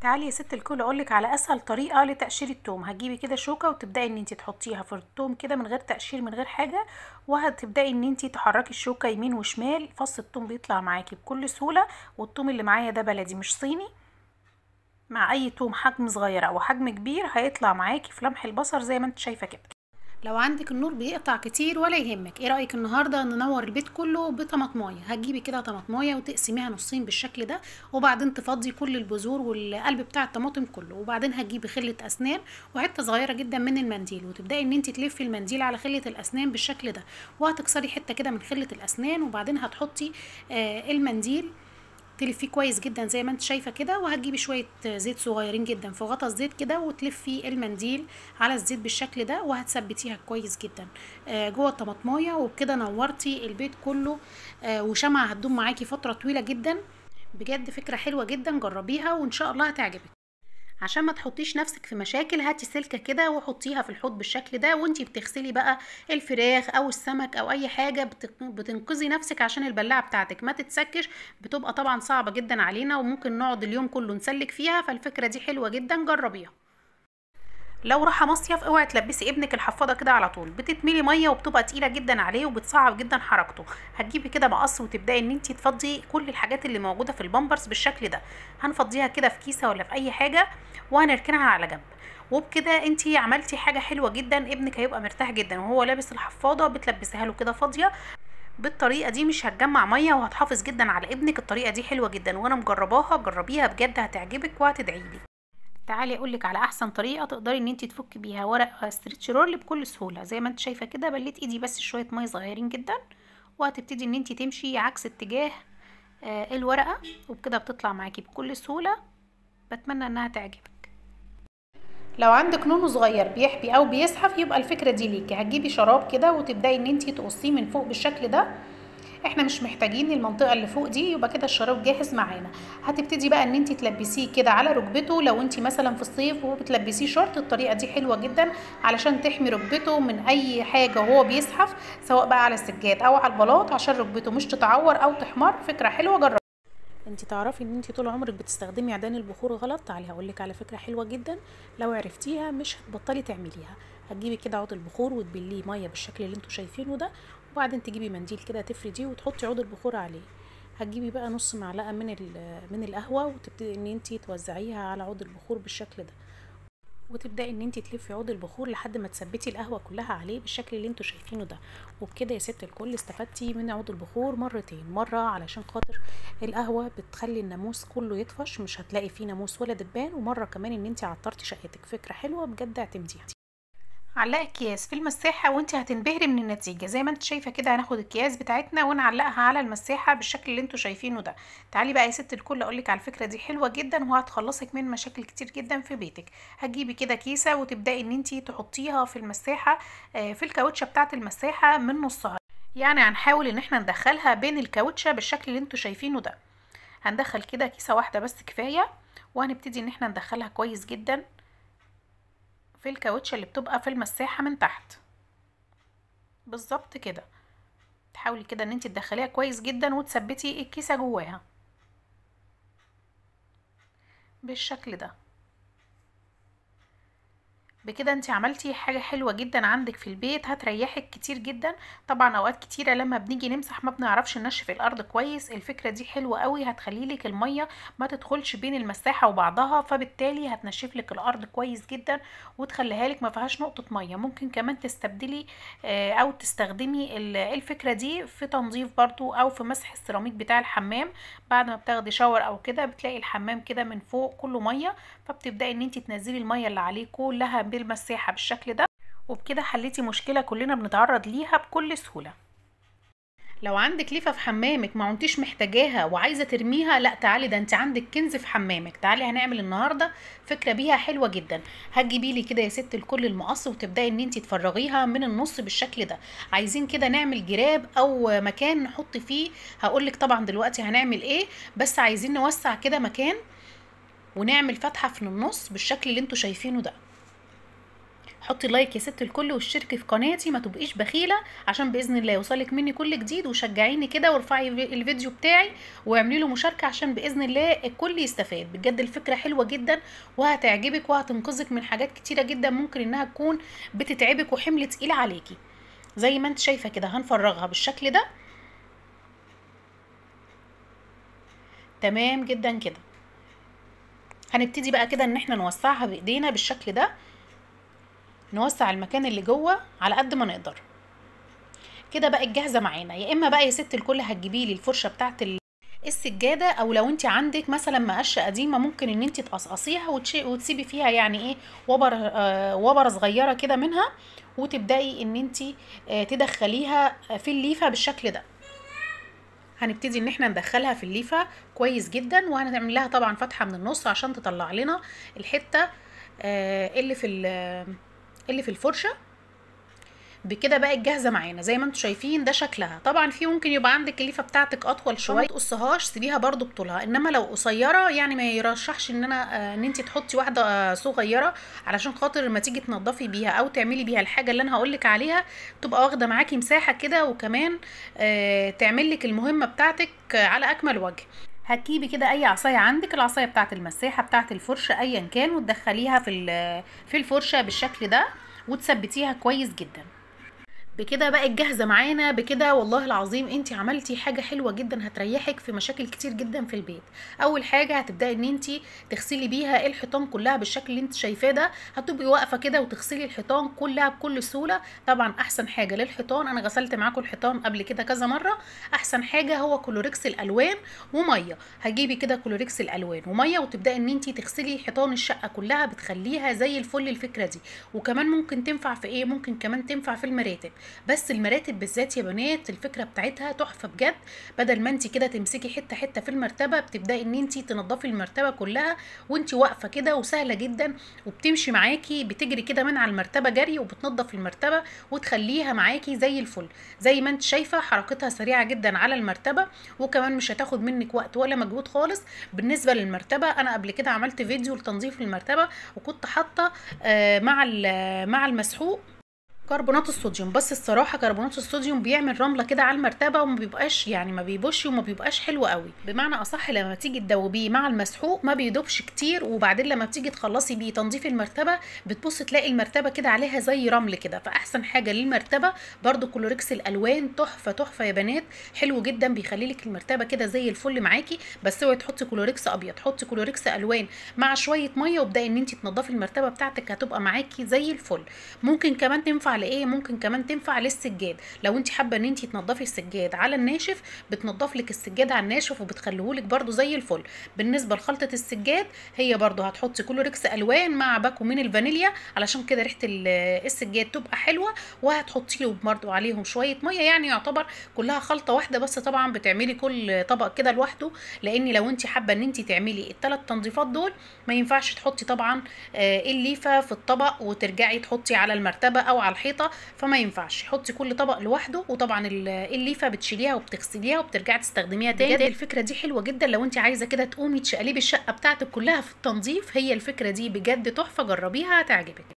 تعالي يا ست الكل اقولك على اسهل طريقه لتقشير التوم هتجيبي كده شوكه وتبداي ان انت تحطيها في التوم كده من غير تقشير من غير حاجه وهتبداي ان انت تحركي الشوكه يمين وشمال فص التوم بيطلع معاكي بكل سهوله والتوم اللي معايا ده بلدي مش صيني مع اي توم حجم صغير او حجم كبير هيطلع معاكي في لمح البصر زي ما انت شايفه كده لو عندك النور بيقطع كتير ولا يهمك ايه رايك النهارده ننور البيت كله بطماطمايه هتجيبي كده طماطمايه وتقسميها نصين بالشكل ده وبعدين تفضي كل البذور والقلب بتاع الطماطم كله وبعدين هتجيبي خله اسنان وحته صغيره جدا من المنديل وتبداي ان انت تلفي المنديل على خله الاسنان بالشكل ده وهتكسري حته كده من خله الاسنان وبعدين هتحطي آه المنديل تلفيه كويس جدا زي ما انت شايفه كده وهتجيبي شويه زيت صغيرين جدا في غطا الزيت كده وتلفي المنديل على الزيت بالشكل ده وهتثبتيها كويس جدا آه، جوه الطماطمايه وبكده نورتي البيت كله آه، وشمعه هتدوم معاكي فتره طويله جدا بجد فكره حلوه جدا جربيها وان شاء الله هتعجبك عشان ما تحطيش نفسك في مشاكل هاتي سلكه كده وحطيها في الحوض بالشكل ده وانتي بتغسلي بقى الفراخ او السمك او اي حاجه بتنقذي نفسك عشان البلاعه بتاعتك ما تتسكش بتبقى طبعا صعبه جدا علينا وممكن نقعد اليوم كله نسلك فيها فالفكره دي حلوه جدا جربيها لو راح مصيف اوعي تلبسي ابنك الحفاضه كده على طول بتتملي ميه وبتبقى تقيله جدا عليه وبتصعب جدا حركته هتجيبي كده مقص وتبداي ان انت تفضي كل الحاجات اللي موجوده في البامبرز بالشكل ده هنفضيها كده في كيسه ولا في اي حاجه وهنركنها على جنب وبكده انت عملتي حاجه حلوه جدا ابنك هيبقى مرتاح جدا وهو لابس الحفاضه بتلبسيها له كده فاضيه بالطريقه دي مش هتجمع ميه وهتحافظ جدا على ابنك الطريقه دي حلوه جدا وانا مجرباها جربيها بجد هتعجبك وهتدعيلي تعالي اقول لك على احسن طريقه تقدري ان انت تفكي بيها ورق ستريتش آه، رول بكل سهوله زي ما انت شايفه كده بليت ايدي بس شويه ميه صغيرين جدا وهتبتدي ان انت تمشي عكس اتجاه آه، الورقه وبكده بتطلع معاكي بكل سهوله بتمنى انها تعجبك لو عندك نونو صغير بيحبي او بيزحف يبقى الفكره دي ليكي هتجيبي شراب كده وتبداي ان انت تقصيه من فوق بالشكل ده احنا مش محتاجين المنطقه اللي فوق دي يبقى كده الشراب جاهز معانا هتبتدي بقى ان انت تلبسيه كده على ركبته لو انت مثلا في الصيف وبتلبسيه شورت الطريقه دي حلوه جدا علشان تحمي ركبته من اي حاجه وهو بيزحف سواء بقى على السجاد او على البلاط عشان ركبته مش تتعور او تحمر فكره حلوه جربها انت تعرفي ان انت طول عمرك بتستخدمي عيدان البخور غلط تعالي هقول لك على فكره حلوه جدا لو عرفتيها مش هتبطلي تعمليها هتجيبي كده عود البخور وتبليه ميه بالشكل اللي انتوا شايفينه ده وبعدين تجيبي منديل كده تفرديه وتحطي عود البخور عليه هتجيبي بقى نص معلقه من من القهوه وتبتدي ان انت توزعيها على عود البخور بالشكل ده وتبداي ان انت تلفي عود البخور لحد ما تثبتي القهوه كلها عليه بالشكل اللي انتوا شايفينه ده وبكده يا ست الكل استفدتي من عود البخور مرتين مره علشان خاطر القهوه بتخلي الناموس كله يطفش مش هتلاقي فيه ناموس ولا دبان ومره كمان ان انت عطرتي شقتك فكره حلوه بجد اعتمديها علق اكياس في المساحه وانت هتنبهري من النتيجه زي ما انت شايفه كده هناخد الكياس بتاعتنا ونعلقها على المساحه بالشكل اللي انتوا شايفينه ده تعالي بقى يا ست الكل اقولك على الفكره دي حلوه جدا وهتخلصك من مشاكل كتير جدا في بيتك هتجيبي كده كيسه وتبداي ان انت تحطيها في المساحه آه، في الكاوتشه بتاعه المساحه من نصها يعني هنحاول ان احنا ندخلها بين الكاوتشه بالشكل اللي انتوا شايفينه ده هندخل كده كيسه واحده بس كفايه وهنبتدي ان احنا ندخلها كويس جدا في الكاوتش اللي بتبقى في المساحة من تحت بالظبط كده تحاولي كده ان انت تدخليها كويس جدا وتثبتي الكيسة جواها بالشكل ده بكده انت عملتي حاجة حلوة جدا عندك في البيت هتريحك كتير جدا طبعا اوقات كتيرة لما بنيجي نمسح ما بنعرفش ننشف الارض كويس الفكرة دي حلوة قوي هتخليلك المية ما تدخلش بين المساحة وبعضها فبالتالي هتنشف لك الارض كويس جدا وتخليها لك ما فيهاش نقطة مية ممكن كمان تستبدلي آه، او تستخدمي الفكرة دي في تنظيف برضو او في مسح السيراميك بتاع الحمام بعد ما بتاخدي شاور او كده بتلاقي الحمام كده من فوق كله مية فبتبداي ان انت تنزلي الميه اللي عليه كلها بالمساحه بالشكل ده وبكده حليتي مشكله كلنا بنتعرض ليها بكل سهوله لو عندك ليفه في حمامك ما كنتيش محتاجاها وعايزه ترميها لا تعالي ده انت عندك كنز في حمامك تعالي هنعمل النهارده فكره بيها حلوه جدا هتجيبي لي كده يا ست الكل المقص وتبداي ان انت تفرغيها من النص بالشكل ده عايزين كده نعمل جراب او مكان نحط فيه هقول لك طبعا دلوقتي هنعمل ايه بس عايزين نوسع كده مكان ونعمل فتحه في النص بالشكل اللي انتوا شايفينه ده حطي لايك يا ست الكل واشتركي في قناتي ما تبقيش بخيله عشان باذن الله يوصلك مني كل جديد وشجعيني كده وارفعي الفيديو بتاعي واعملي له مشاركه عشان باذن الله الكل يستفاد بجد الفكره حلوه جدا وهتعجبك وهتنقذك من حاجات كتيره جدا ممكن انها تكون بتتعبك وحمل تقيل عليكي زي ما انت شايفه كده هنفرغها بالشكل ده تمام جدا كده هنبتدي بقى كده ان احنا نوسعها بايدينا بالشكل ده نوسع المكان اللي جوه على قد ما نقدر كده بقت جاهزه معانا يا اما بقى يا ست الكل هتجيبي لي الفرشه بتاعه السجاده او لو انت عندك مثلا مقشه قديمه ممكن ان انت تقصقصيها وتسيبي فيها يعني ايه وبر آه وبره صغيره كده منها وتبداي ان انت آه تدخليها في الليفه بالشكل ده هنبتدي ان احنا ندخلها في الليفه كويس جدا وهنعمل لها طبعا فتحه من النص عشان تطلع لنا الحته آه، اللي في اللي في الفرشه بكده بقت جاهزه معانا زي ما انتم شايفين ده شكلها طبعا في ممكن يبقى عندك الليفه بتاعتك اطول شويه ما تقصهاش سيبيها برده بطولها انما لو قصيره يعني ما يرشحش ان انا آه، ان انت تحطي واحده آه، صغيره علشان خاطر لما تيجي تنضفي بيها او تعملي بيها الحاجه اللي انا هقولك عليها تبقى واخده معاكي مساحه كده وكمان آه، تعمل لك المهمه بتاعتك على اكمل وجه هتجيبي كده اي عصايه عندك العصايه بتاعه المساحه بتاعه الفرشه ايا كان وتدخليها في في الفرشه بالشكل ده وتثبتيها كويس جدا بكده بقت جاهزه معانا بكده والله العظيم انت عملتي حاجه حلوه جدا هتريحك في مشاكل كتير جدا في البيت اول حاجه هتبداي ان انت تغسلي بيها الحيطان كلها بالشكل اللي انت شايفاه ده هتبقي واقفه كده وتغسلي الحيطان كلها بكل سهوله طبعا احسن حاجه للحيطان انا غسلت معاكم الحيطان قبل كده كذا مره احسن حاجه هو كلوريكس الالوان وميه هجيبي كده كلوريكس الالوان وميه وتبداي ان انت تغسلي حيطان الشقه كلها بتخليها زي الفل الفكره دي وكمان ممكن تنفع في ايه ممكن كمان تنفع في المراتب بس المراتب بالذات يا بنات الفكره بتاعتها تحفه بجد بدل ما انت كده تمسكي حته حته في المرتبه بتبداي ان انت تنضفي المرتبه كلها وانت واقفه كده وسهله جدا وبتمشي معاكي بتجري كده من على المرتبه جري وبتنظف المرتبه وتخليها معاكي زي الفل زي ما انت شايفه حركتها سريعه جدا على المرتبه وكمان مش هتاخد منك وقت ولا مجهود خالص بالنسبه للمرتبه انا قبل كده عملت فيديو لتنظيف المرتبه وكنت حاطه آه، مع مع المسحوق كربونات الصوديوم بس الصراحه كربونات الصوديوم بيعمل رمله كده على المرتبه وما بيبقاش يعني ما بيبوش وما بيبقاش حلو قوي بمعنى اصح لما تيجي تدوبيه مع المسحوق ما بيدوبش كتير وبعدين لما بتيجي تخلصي بيه تنظيف المرتبه بتبص تلاقي المرتبه كده عليها زي رمل كده فاحسن حاجه للمرتبه برده كلوريكس الالوان تحفه تحفه يا بنات حلو جدا بيخلي لك المرتبه كده زي الفل معاكي بس اوعي تحطي كلوريكس ابيض حطي كلوريكس الوان مع شويه ميه وابداي ان انت تنضفي المرتبه بتاعتك هتبقى معاكي زي الفل ممكن كمان تنفع على ايه ممكن كمان تنفع للسجاد لو انت حابه ان انت تنضفي السجاد على الناشف بتنضف لك السجاد على الناشف وبتخليه لك برده زي الفل بالنسبه لخلطه السجاد هي برده هتحطي كلوركس الوان مع باكو من الفانيليا علشان كده ريحه السجاد تبقى حلوه وهتحطي له برده عليهم شويه ميه يعني يعتبر كلها خلطه واحده بس طبعا بتعملي كل طبق كده لوحده لان لو انت حابه ان انت تعملي الثلاث تنظيفات دول ما ينفعش تحطي طبعا آه، الليفه في الطبق وترجعي تحطي على المرتبه او على الحيطه الحيطه فما ينفعش حطي كل طبق لوحده وطبعا الليفه بتشيليها وبتغسليها وبترجعي تستخدميها تاني بجد الفكره دي حلوه جدا لو انت عايزه كده تقومي تشقلبي الشقه بتاعتك كلها في التنظيف هي الفكره دي بجد تحفه جربيها هتعجبك